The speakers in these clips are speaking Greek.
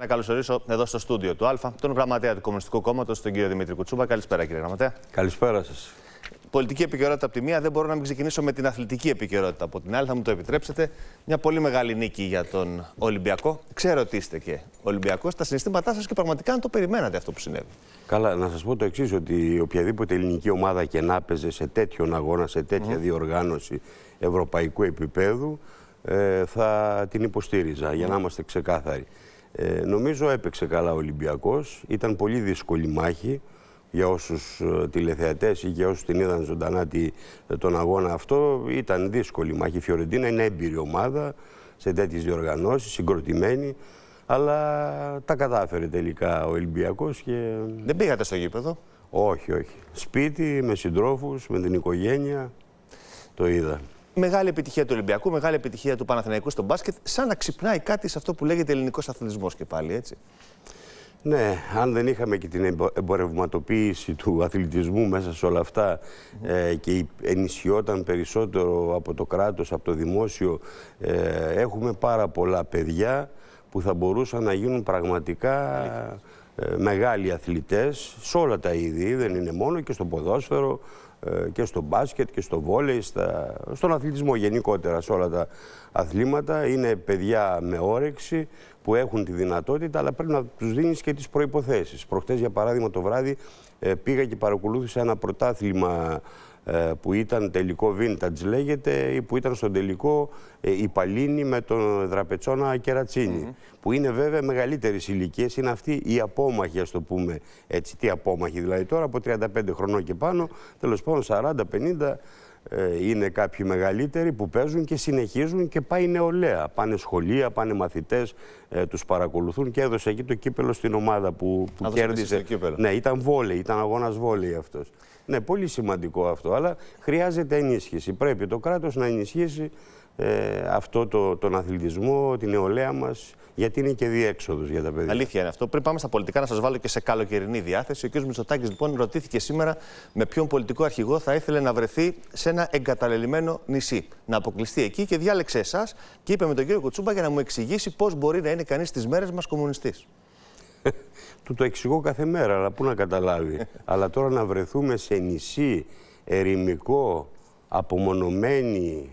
Να καλωσορίσω εδώ στο στούντιο του Αλφα τον γραμματέα του Κομμουνιστικού Κόμματος, τον κύριο Δημήτρη Κουτσούμπα. Καλησπέρα, κύριε Γραμματέα. Καλησπέρα σας. Πολιτική επικαιρότητα από τη μία, δεν μπορώ να μην ξεκινήσω με την αθλητική επικαιρότητα από την άλλη, θα μου το επιτρέψετε. Μια πολύ μεγάλη νίκη για τον Ολυμπιακό. Ξέρω ότι είστε και Ολυμπιακός, τα συναισθήματά σας και πραγματικά αν το περιμένατε αυτό που συνέβη. Καλά, να σας πω το εξής, ότι οποιαδήποτε ελληνική ομάδα και να παίζε σε τέτοιον αγώνα, σε τέτοια mm. διοργάνωση ευρωπαϊκού επίπεδου, ε, θα την υποστήριζα, για να είμαστε ξεκάθαροι. Ε, νομίζω έπαιξε καλά ο Ολυμπιακός. Ήταν πολύ δύσκολη μάχη για όσους ε, τηλεθεατές ή για όσους την είδαν ζωντανά ε, τον αγώνα αυτό. Ήταν δύσκολη μάχη. Η Φιωρεντίνα είναι έμπειρη ομάδα σε τέτοιες διοργανώσεις, συγκροτημένη. Αλλά τα κατάφερε τελικά ο Ολυμπιακός και... Δεν πήγατε στο γήπεδο. Όχι, όχι. Σπίτι, με συντρόφους, με την οικογένεια. Το είδα. Μεγάλη επιτυχία του Ολυμπιακού, μεγάλη επιτυχία του Παναθηναϊκού στο μπάσκετ, σαν να ξυπνάει κάτι σε αυτό που λέγεται ελληνικός αθλητισμός και πάλι, έτσι. Ναι, αν δεν είχαμε και την εμπορευματοποίηση του αθλητισμού μέσα σε όλα αυτά ε, και ενισχυόταν περισσότερο από το κράτος, από το δημόσιο, ε, έχουμε πάρα πολλά παιδιά που θα μπορούσαν να γίνουν πραγματικά ε, μεγάλοι αθλητές σε όλα τα είδη, δεν είναι μόνο και στο ποδόσφαιρο, ε, και στο μπάσκετ και στο βόλεϊ, στα... στον αθλητισμό γενικότερα, σε όλα τα αθλήματα. Είναι παιδιά με όρεξη που έχουν τη δυνατότητα, αλλά πρέπει να τους δίνεις και τις προϋποθέσεις. Προχτές, για παράδειγμα, το βράδυ ε, πήγα και παρακολούθησα ένα πρωτάθλημα ε, που ήταν τελικό vintage λέγεται ή που ήταν στον τελικό ε, η Παλίνη με τον Δραπετσόνα Κερατσίνη mm-hmm. που είναι βέβαια μεγαλύτερης ηλικίε είναι αυτή η απόμαχη ας το πούμε έτσι τι απόμαχη δηλαδή τώρα από 35 χρονών και πάνω τέλος πάντων 40-50 ε, είναι κάποιοι μεγαλύτεροι που παίζουν και συνεχίζουν και πάει νεολαία. Πάνε σχολεία, πάνε μαθητές, ε, τους παρακολουθούν και έδωσε εκεί το κύπελο στην ομάδα που, που κέρδισε. ναι, ήταν βόλεϊ, ήταν αγώνας βόλεϊ αυτός. Ναι, πολύ σημαντικό αυτό. Αλλά χρειάζεται ενίσχυση. Πρέπει το κράτος να ενισχύσει ε, αυτό το, τον αθλητισμό, την νεολαία μας, γιατί είναι και διέξοδος για τα παιδιά. Αλήθεια είναι αυτό. Πριν πάμε στα πολιτικά, να σας βάλω και σε καλοκαιρινή διάθεση. Ο κ. Μητσοτάκης, λοιπόν, ρωτήθηκε σήμερα με ποιον πολιτικό αρχηγό θα ήθελε να βρεθεί σε ένα εγκαταλελειμμένο νησί. Να αποκλειστεί εκεί και διάλεξε εσάς και είπε με τον κ. Κουτσούμπα για να μου εξηγήσει πώς μπορεί να είναι κανείς τις μέρες μας κομμουνιστής. Του το εξηγώ κάθε μέρα, αλλά πού να καταλάβει. αλλά τώρα να βρεθούμε σε νησί ερημικό, απομονωμένοι,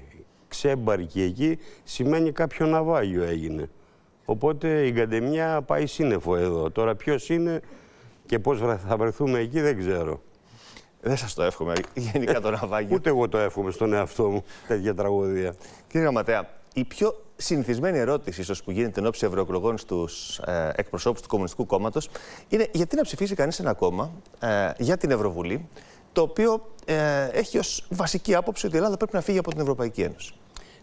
ξέμπαρκη εκεί, σημαίνει κάποιο ναυάγιο έγινε. Οπότε η καντεμιά πάει σύννεφο εδώ. Τώρα ποιος είναι και πώς θα βρεθούμε εκεί δεν ξέρω. Δεν σας το εύχομαι γενικά το ναυάγιο. Ούτε εγώ το εύχομαι στον εαυτό μου τέτοια τραγωδία. Κύριε Γραμματέα, η πιο συνηθισμένη ερώτηση ίσως, που γίνεται ενώψη ευρωεκλογών στους ε, εκπροσώπους του Κομμουνιστικού Κόμματος είναι γιατί να ψηφίσει κανείς ένα κόμμα ε, για την Ευρωβουλή το οποίο ε, έχει ως βασική άποψη ότι η Ελλάδα πρέπει να φύγει από την Ευρωπαϊκή Ένωση.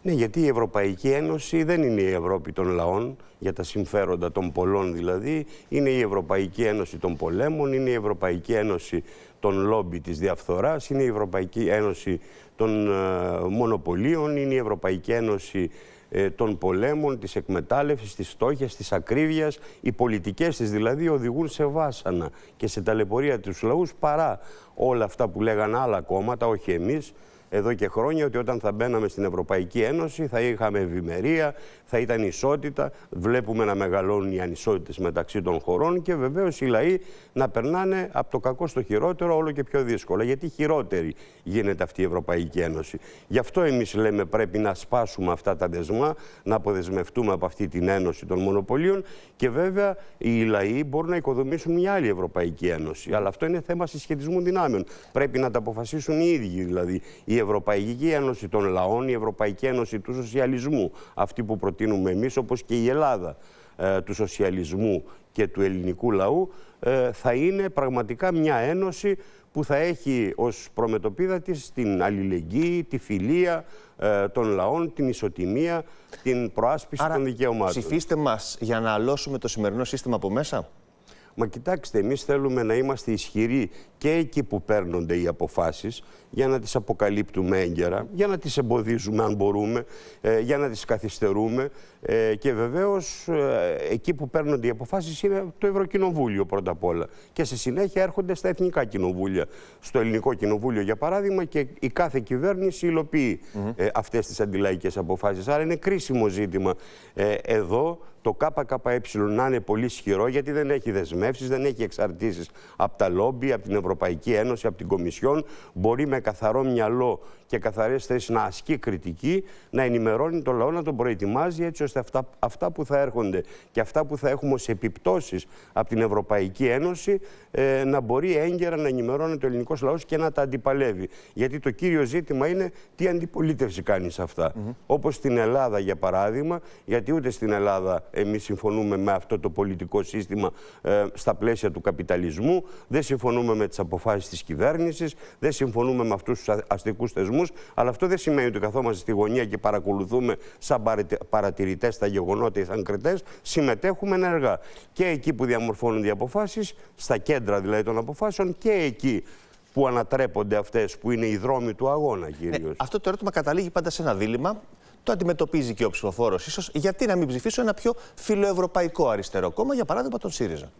Ναι, γιατί η Ευρωπαϊκή Ένωση δεν είναι η Ευρώπη των λαών, για τα συμφέροντα των πολλών δηλαδή. Είναι η Ευρωπαϊκή Ένωση των πολέμων, είναι η Ευρωπαϊκή Ένωση των λόμπι της διαφθοράς, είναι η Ευρωπαϊκή Ένωση των ε, μονοπωλίων, είναι η Ευρωπαϊκή Ένωση ε, των πολέμων, της εκμετάλλευσης, της στόχιας, της ακρίβειας. Οι πολιτικές της δηλαδή οδηγούν σε βάσανα και σε ταλαιπωρία τους λαούς παρά όλα αυτά που λέγαν άλλα κόμματα, όχι εμείς, εδώ και χρόνια ότι όταν θα μπαίναμε στην Ευρωπαϊκή Ένωση θα είχαμε ευημερία, θα ήταν ισότητα. Βλέπουμε να μεγαλώνουν οι ανισότητες μεταξύ των χωρών και βεβαίως οι λαοί να περνάνε από το κακό στο χειρότερο όλο και πιο δύσκολα. Γιατί χειρότερη γίνεται αυτή η Ευρωπαϊκή Ένωση. Γι' αυτό εμείς λέμε πρέπει να σπάσουμε αυτά τα δεσμά, να αποδεσμευτούμε από αυτή την Ένωση των Μονοπωλίων και βέβαια οι λαοί μπορούν να οικοδομήσουν μια άλλη Ευρωπαϊκή Ένωση. Αλλά αυτό είναι θέμα συσχετισμού δυνάμεων. Πρέπει να τα αποφασίσουν οι ίδιοι δηλαδή. Η Ευρωπαϊκή Ένωση των Λαών, η Ευρωπαϊκή Ένωση του Σοσιαλισμού, αυτή που προτείνουμε εμείς, όπως και η Ελλάδα ε, του Σοσιαλισμού και του ελληνικού λαού, ε, θα είναι πραγματικά μια ένωση που θα έχει ως προμετωπίδα της την αλληλεγγύη, τη φιλία ε, των λαών, την ισοτιμία, την προάσπιση των δικαιωμάτων. ψηφίστε μας για να αλώσουμε το σημερινό σύστημα από μέσα. Μα κοιτάξτε, εμείς θέλουμε να είμαστε ισχυροί και εκεί που παίρνονται οι αποφάσεις, για να τις αποκαλύπτουμε έγκαιρα, για να τις εμποδίζουμε αν μπορούμε, ε, για να τις καθυστερούμε. Ε, και βεβαίως ε, εκεί που παίρνονται οι αποφάσεις είναι το Ευρωκοινοβούλιο πρώτα απ' όλα. Και στη συνέχεια έρχονται στα εθνικά κοινοβούλια. Στο Ελληνικό Κοινοβούλιο, για παράδειγμα, και η κάθε κυβέρνηση υλοποιεί αυτές τις αντιλαϊκές αποφάσεις. Άρα είναι κρίσιμο ζήτημα εδώ το ΚΚΕ να είναι πολύ ισχυρό γιατί δεν έχει δεσμεύσεις, δεν έχει εξαρτήσεις από τα λόμπι, από την Ευρωπαϊκή Ένωση, από την Κομισιόν. Μπορεί με καθαρό μυαλό και καθαρές θέσεις να ασκεί κριτική, να ενημερώνει τον λαό, να τον προετοιμάζει έτσι ώστε αυτά, αυτά που θα έρχονται και αυτά που θα έχουμε ως επιπτώσεις από την Ευρωπαϊκή Ένωση ε, να μπορεί έγκαιρα να ενημερώνει το ελληνικός λαός και να τα αντιπαλεύει. Γιατί το κύριο ζήτημα είναι τι αντιπολίτευση κάνει σε αυτά. Mm Όπως στην Ελλάδα, για παράδειγμα, γιατί ούτε στην Ελλάδα εμείς συμφωνούμε με αυτό το πολιτικό σύστημα ε, στα πλαίσια του καπιταλισμού, δεν συμφωνούμε με τις αποφάσεις της κυβέρνησης, δεν συμφωνούμε με αυτούς τους αστικούς θεσμούς, αλλά αυτό δεν σημαίνει ότι καθόμαστε στη γωνία και παρακολουθούμε σαν παρατηρητές τα γεγονότα ή σαν κριτές, συμμετέχουμε ενεργά. Και εκεί που διαμορφώνουν οι αποφάσεις, στα κέντρα δηλαδή των αποφάσεων και εκεί που ανατρέπονται αυτές, που είναι οι δρόμοι του αγώνα ε, κυρίως. Ναι, αυτό το ερώτημα καταλήγει πάντα σε ένα δίλημα το αντιμετωπίζει και ο ψηφοφόρος ίσως. Γιατί να μην ψηφίσω ένα πιο φιλοευρωπαϊκό αριστερό κόμμα, για παράδειγμα τον ΣΥΡΙΖΑ.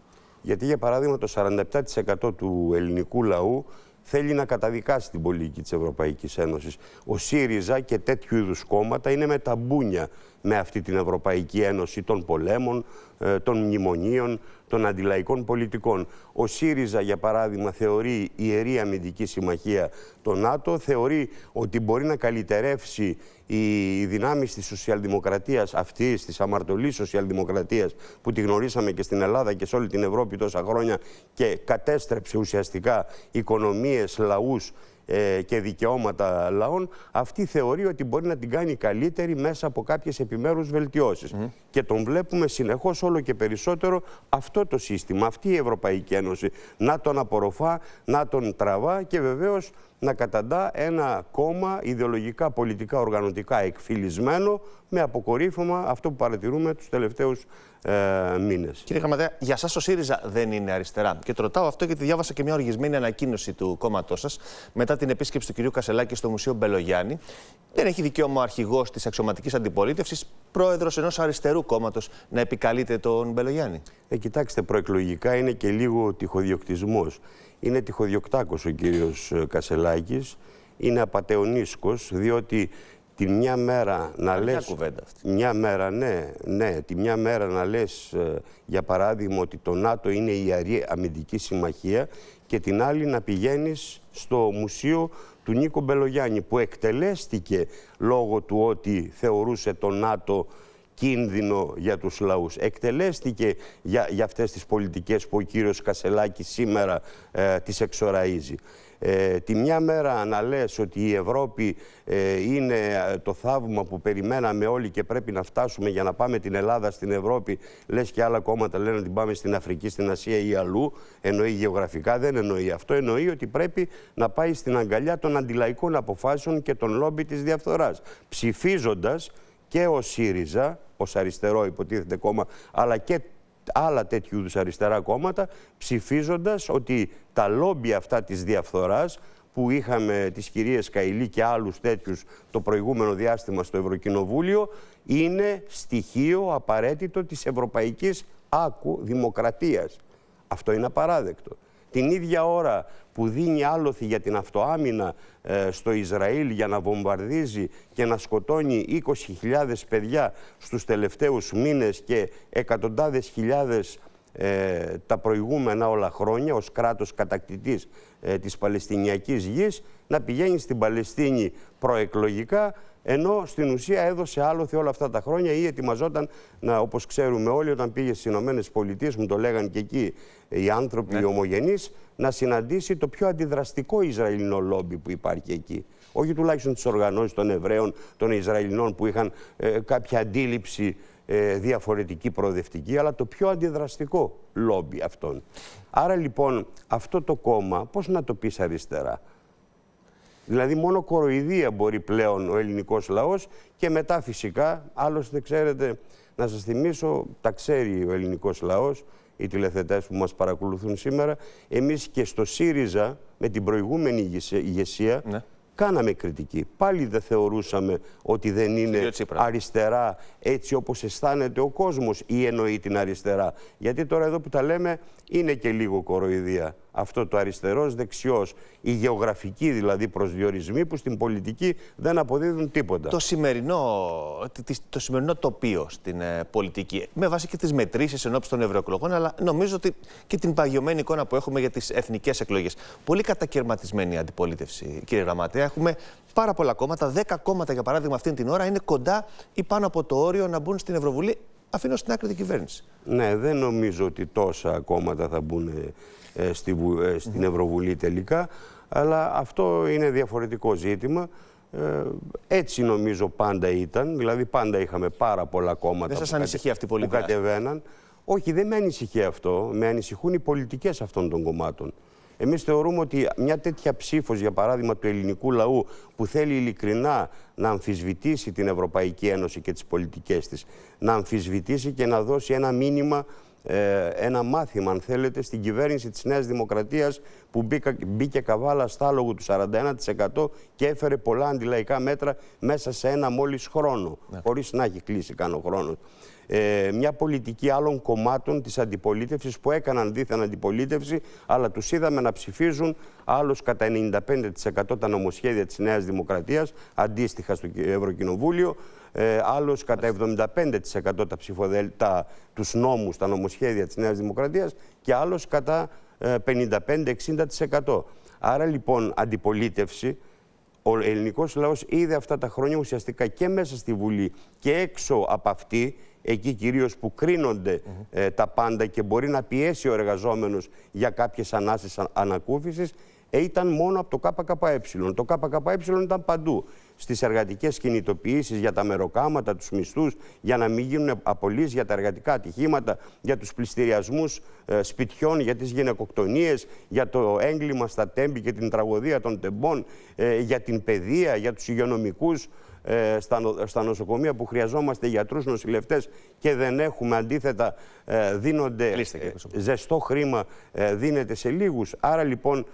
Γιατί, για παράδειγμα, το 47% του ελληνικού λαού θέλει να καταδικάσει την πολιτική της Ευρωπαϊκής Ένωσης. Ο ΣΥΡΙΖΑ και τέτοιου είδους κόμματα είναι με τα μπούνια με αυτή την Ευρωπαϊκή Ένωση των πολέμων, ε, των μνημονίων, των αντιλαϊκών πολιτικών. Ο ΣΥΡΙΖΑ, για παράδειγμα, θεωρεί η Ιερή Αμυντική Συμμαχία το ΝΑΤΟ, θεωρεί ότι μπορεί να καλυτερεύσει οι δυνάμεις της σοσιαλδημοκρατίας αυτής, της αμαρτωλής σοσιαλδημοκρατίας που τη γνωρίσαμε και στην Ελλάδα και σε όλη την Ευρώπη τόσα χρόνια και κατέστρεψε ουσιαστικά οικονομίες, λαούς ε, και δικαιώματα λαών, αυτή θεωρεί ότι μπορεί να την κάνει καλύτερη μέσα από κάποιες επιμέρους βελτιώσεις. Και τον βλέπουμε συνεχώς όλο και περισσότερο αυτό το σύστημα, αυτή η Ευρωπαϊκή Ένωση να τον απορροφά, να τον τραβά και βεβαίως να καταντά ένα κόμμα ιδεολογικά, πολιτικά, οργανωτικά εκφυλισμένο με αποκορύφωμα αυτό που παρατηρούμε τους τελευταίους ε, μήνες. Κύριε Γραμματέα, για σας ο ΣΥΡΙΖΑ δεν είναι αριστερά. Και το αυτό γιατί διάβασα και μια οργισμένη ανακοίνωση του κόμματός σας μετά την επίσκεψη του κυρίου Κασελάκη στο Μουσείο Μπελογιάννη. Δεν έχει δικαίωμα ο αρχηγός της αξιωματικής αντιπολίτευσης, πρόεδρος ενός αριστερού κόμματος, να επικαλείται τον Μπελογιάννη. Ε, κοιτάξτε, προεκλογικά είναι και λίγο τυχοδιοκτισμός είναι τυχοδιοκτάκος ο κύριος ε, Κασελάκης, είναι απατεωνίσκος, διότι τη μια μέρα να λες... Μια μέρα, ναι, ναι. Τη μια μέρα να λες, ε, για παράδειγμα, ότι το ΝΑΤΟ είναι η αρή Αμυντική Συμμαχία και την άλλη να πηγαίνεις στο μουσείο του Νίκο Μπελογιάννη που εκτελέστηκε λόγω του ότι θεωρούσε το ΝΑΤΟ κίνδυνο για τους λαούς. Εκτελέστηκε για, για αυτές τις πολιτικές που ο κύριος Κασελάκης σήμερα ε, τις εξοραίζει. Ε, τη μια μέρα να λες ότι η Ευρώπη ε, είναι ε, το θαύμα που περιμέναμε όλοι και πρέπει να φτάσουμε για να πάμε την Ελλάδα στην Ευρώπη, λες και άλλα κόμματα λένε ότι πάμε στην Αφρική, στην Ασία ή αλλού, εννοεί γεωγραφικά, δεν εννοεί αυτό, εννοεί ότι πρέπει να πάει στην αγκαλιά των αντιλαϊκών αποφάσεων και των λόμπι της διαφθοράς, ψηφίζοντας και ο ΣΥΡΙΖΑ, ως αριστερό υποτίθεται κόμμα, αλλά και άλλα τέτοιου είδους αριστερά κόμματα, ψηφίζοντας ότι τα λόμπι αυτά της διαφθοράς, που είχαμε τις κυρίες Καϊλή και άλλους τέτοιους το προηγούμενο διάστημα στο Ευρωκοινοβούλιο, είναι στοιχείο απαραίτητο της ευρωπαϊκής άκου δημοκρατίας. Αυτό είναι απαράδεκτο την ίδια ώρα που δίνει άλοθη για την αυτοάμυνα ε, στο Ισραήλ για να βομβαρδίζει και να σκοτώνει 20.000 παιδιά στους τελευταίους μήνες και εκατοντάδες χιλιάδες ε, τα προηγούμενα όλα χρόνια ως κράτος κατακτητής ε, της Παλαιστινιακής γης να πηγαίνει στην Παλαιστίνη προεκλογικά ενώ στην ουσία έδωσε άλοθη όλα αυτά τα χρόνια ή ετοιμαζόταν να, όπως ξέρουμε όλοι, όταν πήγε στις ΗΠΑ, μου το λέγανε και εκεί οι άνθρωποι, ναι. οι ομογενείς, να συναντήσει το πιο αντιδραστικό Ισραηλινό λόμπι που υπάρχει εκεί. Όχι τουλάχιστον τις οργανώσεις των Εβραίων, των Ισραηλινών που είχαν ε, κάποια αντίληψη ε, διαφορετική προοδευτική, αλλά το πιο αντιδραστικό λόμπι αυτών. Άρα λοιπόν αυτό το κόμμα, πώς να το πεις αριστερά, Δηλαδή μόνο κοροϊδία μπορεί πλέον ο ελληνικός λαός και μετά φυσικά, άλλωστε ξέρετε, να σας θυμίσω, τα ξέρει ο ελληνικός λαός, οι τηλεθετές που μας παρακολουθούν σήμερα, εμείς και στο ΣΥΡΙΖΑ με την προηγούμενη ηγεσία ναι. κάναμε κριτική. Πάλι δεν θεωρούσαμε ότι δεν είναι αριστερά έτσι όπως αισθάνεται ο κόσμος ή εννοεί την αριστερά. Γιατί τώρα εδώ που τα λέμε είναι και λίγο κοροϊδία αυτό το αριστερός δεξιός, οι γεωγραφικοί δηλαδή προσδιορισμοί που στην πολιτική δεν αποδίδουν τίποτα. Το σημερινό, το σημερινό τοπίο στην ε, πολιτική, με βάση και τις μετρήσεις ενώπιση των ευρωεκλογών, αλλά νομίζω ότι και την παγιωμένη εικόνα που έχουμε για τις εθνικές εκλογές. Πολύ κατακαιρματισμένη αντιπολίτευση, κύριε Γραμματέα. Έχουμε πάρα πολλά κόμματα, 10 κόμματα για παράδειγμα αυτή την ώρα είναι κοντά ή πάνω από το όριο να μπουν στην Ευρωβουλή αφήνως στην άκρη την κυβέρνησης. Ναι, δεν νομίζω ότι τόσα κόμματα θα μπουν ε, ε, ε, στην Ευρωβουλή τελικά. Αλλά αυτό είναι διαφορετικό ζήτημα. Ε, έτσι νομίζω πάντα ήταν. Δηλαδή πάντα είχαμε πάρα πολλά κόμματα δεν σας που, αυτή που κατεβαίναν. Όχι, δεν με ανησυχεί αυτό. Με ανησυχούν οι πολιτικές αυτών των κομμάτων. Εμείς θεωρούμε ότι μια τέτοια ψήφος, για παράδειγμα, του ελληνικού λαού που θέλει ειλικρινά να αμφισβητήσει την Ευρωπαϊκή Ένωση και τις πολιτικές της, να αμφισβητήσει και να δώσει ένα μήνυμα ε, ένα μάθημα, αν θέλετε, στην κυβέρνηση της Νέας Δημοκρατίας που μπήκε καβάλα στάλογο του 41% και έφερε πολλά αντιλαϊκά μέτρα μέσα σε ένα μόλις χρόνο, ναι. χωρίς να έχει κλείσει καν ο χρόνος. Ε, μια πολιτική άλλων κομμάτων της αντιπολίτευσης που έκαναν δίθεν αντιπολίτευση, αλλά τους είδαμε να ψηφίζουν άλλος κατά 95% τα νομοσχέδια της Νέας Δημοκρατίας, αντίστοιχα στο Ευρωκοινοβούλιο, ε, άλλος κατά 75% τα ψηφοδέλτα, τους νόμους, τα νομοσχέδια της Νέας Δημοκρατίας και άλλος κατά 55-60%. Ε, Άρα λοιπόν αντιπολίτευση, ο ελληνικός λαός είδε αυτά τα χρόνια ουσιαστικά και μέσα στη Βουλή και έξω από αυτή, εκεί κυρίως που κρίνονται ε, τα πάντα και μπορεί να πιέσει ο εργαζόμενος για κάποιες ανάσεις ανακούφισης ε, ήταν μόνο από το ΚΚΕ. Το ΚΚΕ ήταν παντού. Στις εργατικές κινητοποιήσεις για τα μεροκάματα, τους μισθούς, για να μην γίνουν απολύσεις για τα εργατικά ατυχήματα, για τους πληστηριασμούς ε, σπιτιών, για τις γυναικοκτονίες, για το έγκλημα στα τέμπη και την τραγωδία των τεμπών, ε, για την παιδεία, για τους υγειονομικούς ε, στα, στα νοσοκομεία που χρειαζόμαστε γιατρούς, νοσηλευτές και δεν έχουμε. Αντίθετα, δίνονται ζεστό χρήμα, δίνεται σε λίγους. Άρα λοιπόν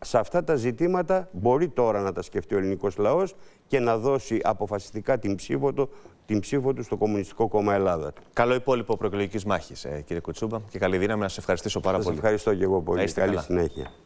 σε αυτά τα ζητήματα μπορεί τώρα να τα σκεφτεί ο ελληνικός λαός και να δώσει αποφασιστικά την ψήφο του, την ψήφο στο Κομμουνιστικό Κόμμα Ελλάδας. Καλό υπόλοιπο προεκλογικής μάχης, ε, κύριε Κουτσούμπα, και καλή δύναμη να σας ευχαριστήσω πάρα σας πολύ. Σας ευχαριστώ και εγώ πολύ. Καλή συνέχεια.